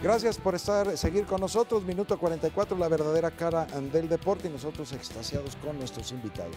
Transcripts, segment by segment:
Gracias por estar, seguir con nosotros. Minuto 44, la verdadera cara del deporte y nosotros extasiados con nuestros invitados.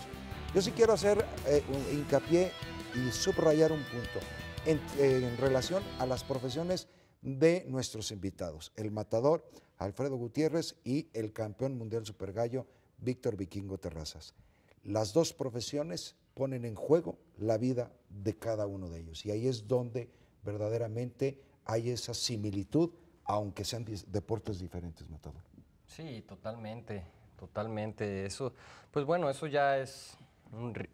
Yo sí quiero hacer eh, un hincapié y subrayar un punto en, eh, en, relación a las profesiones de nuestros invitados. El matador Alfredo Gutiérrez y el campeón mundial supergallo Víctor Vikingo Terrazas. Las dos profesiones ponen en juego la vida de cada uno de ellos y ahí es donde verdaderamente hay esa similitud aunque sean deportes diferentes, Matador. Sí, totalmente, totalmente. Eso, pues bueno, eso ya es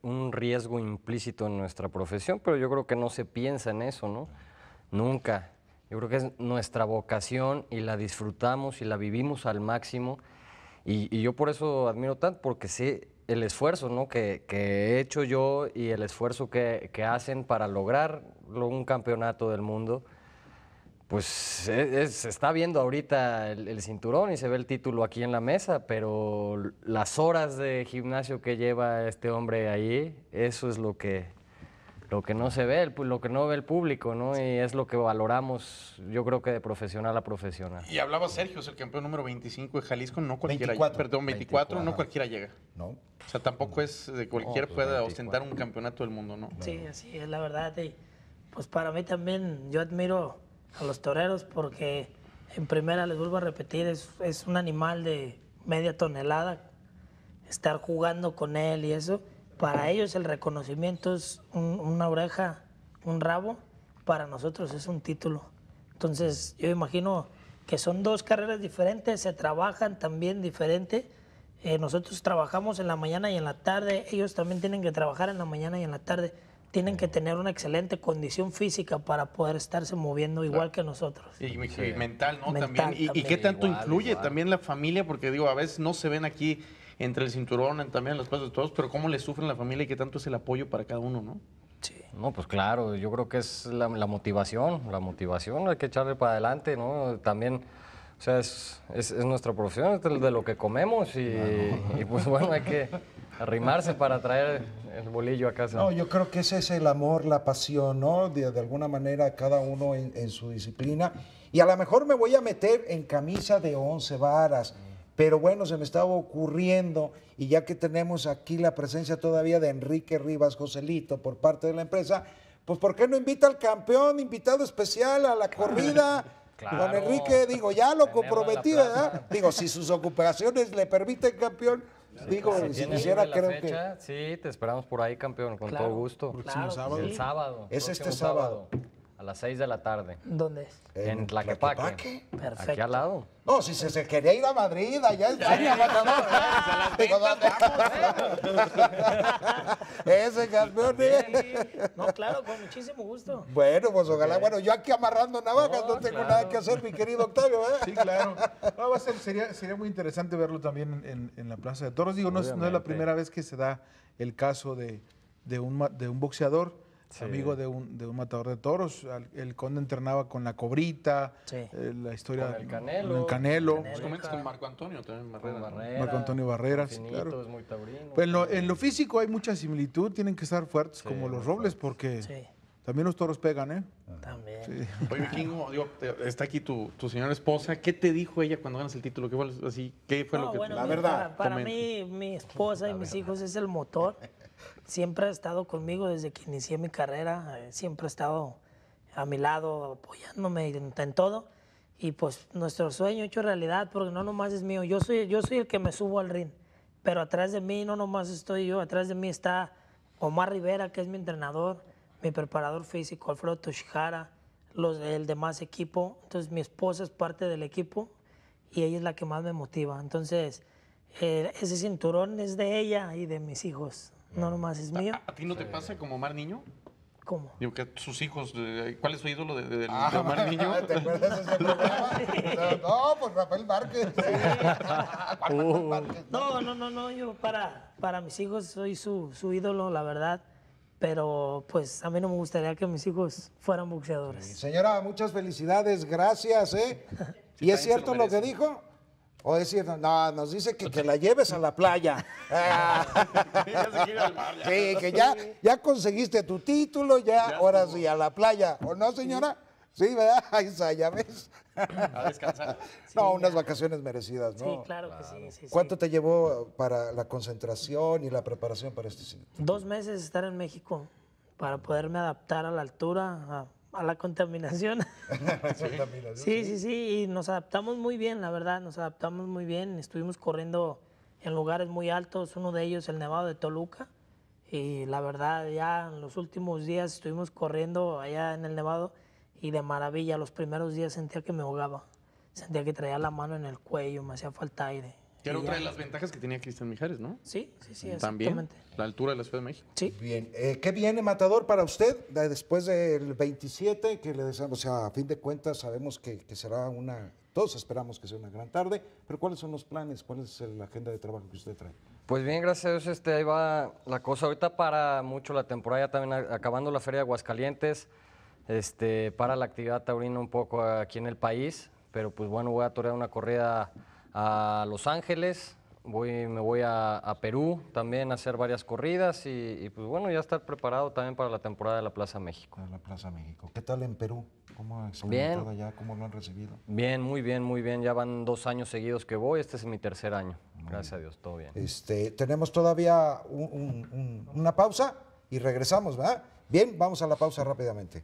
un, riesgo implícito en nuestra profesión, pero yo creo que no se piensa en eso, ¿no? Nunca. Yo creo que es nuestra vocación y la disfrutamos y la vivimos al máximo. Y, yo por eso admiro tanto, porque sé el esfuerzo ¿no? que, he hecho yo y el esfuerzo que hacen para lograr un campeonato del mundo pues e, se está viendo ahorita el, cinturón y se ve el título aquí en la mesa, pero las horas de gimnasio que lleva este hombre ahí, eso es lo que, lo que no se ve, lo que no ve el público, ¿no? Y es lo que valoramos, yo creo que de profesional a profesional. Y hablaba Sergio, es el campeón número 25 de Jalisco, no cualquiera 24. perdón, 24, no cualquiera llega. No. O sea, tampoco es de cualquier pues pueda ostentar un campeonato del mundo, ¿no? Sí, así es la verdad. Y pues para mí también, yo admiro a los toreros porque en primera, les vuelvo a repetir, es, un animal de media tonelada. Estar jugando con él y eso, para ellos el reconocimiento es una oreja, un rabo, para nosotros es un título. Entonces yo imagino que son dos carreras diferentes, se trabajan también diferente. Eh, nosotros trabajamos en la mañana y en la tarde, ellos también tienen que trabajar en la mañana y en la tarde tienen que tener una excelente condición física para poder estarse moviendo igual que nosotros. Y, mental, ¿no? también. ¿Y, qué tanto influye también la familia? Porque digo, a veces no se ven aquí entre el cinturón, también los pasos de todos, pero cómo le sufren la familia y qué tanto es el apoyo para cada uno, ¿no? Sí. No, pues claro, yo creo que es la, motivación, la motivación, hay que echarle para adelante, ¿no? También... O sea, es, nuestra profesión, es de lo que comemos y pues bueno, hay que, arrimarse para traer el bolillo a casa. No, yo creo que ese es el amor, la pasión, ¿no? De, alguna manera cada uno en, su disciplina. Y a lo mejor me voy a meter en camisa de once varas, pero bueno, se me estaba ocurriendo, y ya que tenemos aquí la presencia todavía de Enrique Rivas Joselito por parte de la empresa, pues ¿por qué no invita al campeón, invitado especial a la corrida? Don Enrique, digo, ya lo comprometí, ¿verdad? Digo, si sus ocupaciones le permiten, campeón, Digo, si, quisiera, la creo fecha, que. Sí, te esperamos por ahí, campeón, con todo gusto. el sábado. El sábado. Es este sábado. A las 6 de la tarde. ¿Dónde es? En, en Tlaquepaque. Perfecto. Aquí al lado. No, si se, se quería ir a Madrid, allá en España, eh. Ese campeón. ¿eh? no, claro, con muchísimo gusto. Bueno, pues ojalá. Bueno, yo aquí amarrando navajas no, tengo nada que hacer, mi querido Octavio. ¿eh? Sí, claro. va a ser, sería, sería muy interesante verlo también en, en la Plaza de Toros. Digo, no es, no es, la primera vez que se da el caso de, de, un, de un boxeador amigo de un, de un, matador de toros. El conde entrenaba con la cobrita, eh, la historia del canelo. en canelo. con Marco Antonio también, Marco Antonio Barreras, claro. Es muy pues en, lo, físico hay mucha similitud, tienen que estar fuertes como los robles porque... También los toros pegan, ¿eh? También. Oye, está aquí tu, señora esposa. ¿Qué te dijo ella cuando ganas el título? ¿Qué fue, así, qué fue lo que te... La verdad. para mí, mi esposa y mis hijos es el motor. siempre ha estado conmigo desde que inicié mi carrera, eh, siempre ha estado a mi lado, apoyándome en, todo. Y pues nuestro sueño hecho realidad, porque no nomás es mío, yo soy, yo soy el que me subo al ring, pero atrás de mí no nomás estoy yo, atrás de mí está Omar Rivera, que es mi entrenador, mi preparador físico, Alfredo Toshihara, el demás equipo. Entonces mi esposa es parte del equipo y ella es la que más me motiva. Entonces eh, ese cinturón es de ella y de mis hijos no nomás es mío. ¿A, ti no te pasa como Mar Niño? ¿Cómo? Digo que sus hijos, ¿cuál es su ídolo ah, de, Mar Niño? ¿Te acuerdas de ese programa? no, pues Rafael Márquez. Uh. No, no, no, no, yo para, para mis hijos soy su, ídolo, la verdad. Pero pues a mí no me gustaría que mis hijos fueran boxeadores. señora, muchas felicidades, gracias, ¿eh? ¿Y es cierto lo que dijo? O decir, no, nos dice que, la lleves a la playa. sí, que ya, ya conseguiste tu título, ya, ahora sí, a la playa. ¿O no, señora? Sí, ¿verdad? Ahí está, ya ves. A descansar. no, unas vacaciones merecidas, ¿no? Sí, claro, que sí, ¿Cuánto te llevó para la concentración y la preparación para este cine? Dos meses estar en México para poderme adaptar a la altura, a la contaminación. sí, sí, sí, y nos adaptamos muy bien, la verdad, nos adaptamos muy bien. Estuvimos corriendo en lugares muy altos, uno de ellos el Nevado de Toluca, y la verdad ya en los últimos días estuvimos corriendo allá en el Nevado y de maravilla, los primeros días sentía que me ahogaba, sentía que traía la mano en el cuello, me hacía falta aire. Que era otra de las ventajas que tenía Cristian Mijares, ¿no? Sí, sí, sí, También, la altura de la Ciudad de México. Sí. Bien, eh, ¿qué viene Matador para usted después del 27? Que le o sea, a fin de cuentas sabemos que, será una, todos esperamos que sea una gran tarde, pero ¿cuáles son los planes? ¿Cuál es la agenda de trabajo que usted trae? Pues bien, gracias este, ahí va la cosa. Ahorita para mucho la temporada, también acabando la Feria de Aguascalientes, este, para la actividad taurina un poco aquí en el país, pero pues bueno, voy a torear una corrida a Los Ángeles, voy, me voy a, Perú también a hacer varias corridas y, pues bueno, ya estar preparado también para la temporada de la Plaza México. la Plaza México. ¿Qué tal en Perú? ¿Cómo ha allá? ¿Cómo lo han recibido? Bien, muy bien, muy bien. Ya van dos años seguidos que voy. Este es mi tercer año. Gracias a Dios, todo bien. Este, tenemos todavía una pausa y regresamos, ¿verdad? Bien, vamos a la pausa rápidamente.